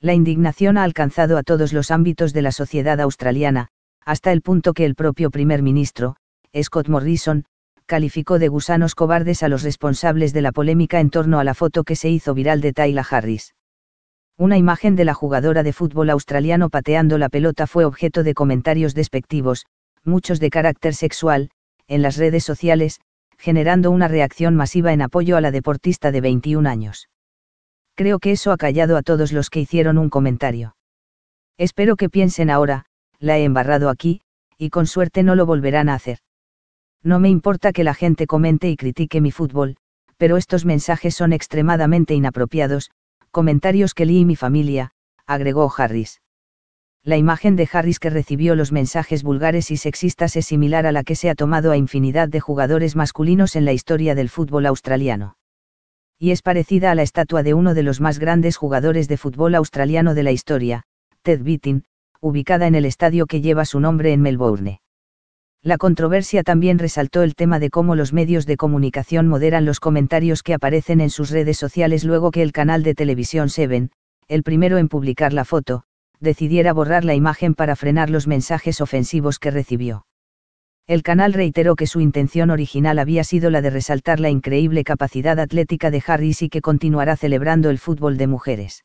la indignación ha alcanzado a todos los ámbitos de la sociedad australiana, hasta el punto que el propio primer ministro, Scott Morrison, calificó de gusanos cobardes a los responsables de la polémica en torno a la foto que se hizo viral de Tayla Harris. Una imagen de la jugadora de fútbol australiano pateando la pelota fue objeto de comentarios despectivos, muchos de carácter sexual, en las redes sociales, generando una reacción masiva en apoyo a la deportista de 21 años creo que eso ha callado a todos los que hicieron un comentario. Espero que piensen ahora, la he embarrado aquí, y con suerte no lo volverán a hacer. No me importa que la gente comente y critique mi fútbol, pero estos mensajes son extremadamente inapropiados, comentarios que Lee y mi familia, agregó Harris. La imagen de Harris que recibió los mensajes vulgares y sexistas es similar a la que se ha tomado a infinidad de jugadores masculinos en la historia del fútbol australiano y es parecida a la estatua de uno de los más grandes jugadores de fútbol australiano de la historia, Ted Bittin, ubicada en el estadio que lleva su nombre en Melbourne. La controversia también resaltó el tema de cómo los medios de comunicación moderan los comentarios que aparecen en sus redes sociales luego que el canal de televisión Seven, el primero en publicar la foto, decidiera borrar la imagen para frenar los mensajes ofensivos que recibió el canal reiteró que su intención original había sido la de resaltar la increíble capacidad atlética de Harris y que continuará celebrando el fútbol de mujeres.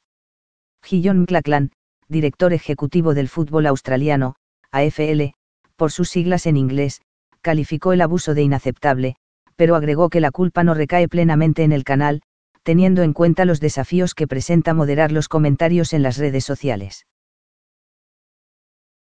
Gillon McLachlan, director ejecutivo del fútbol australiano, AFL, por sus siglas en inglés, calificó el abuso de inaceptable, pero agregó que la culpa no recae plenamente en el canal, teniendo en cuenta los desafíos que presenta moderar los comentarios en las redes sociales.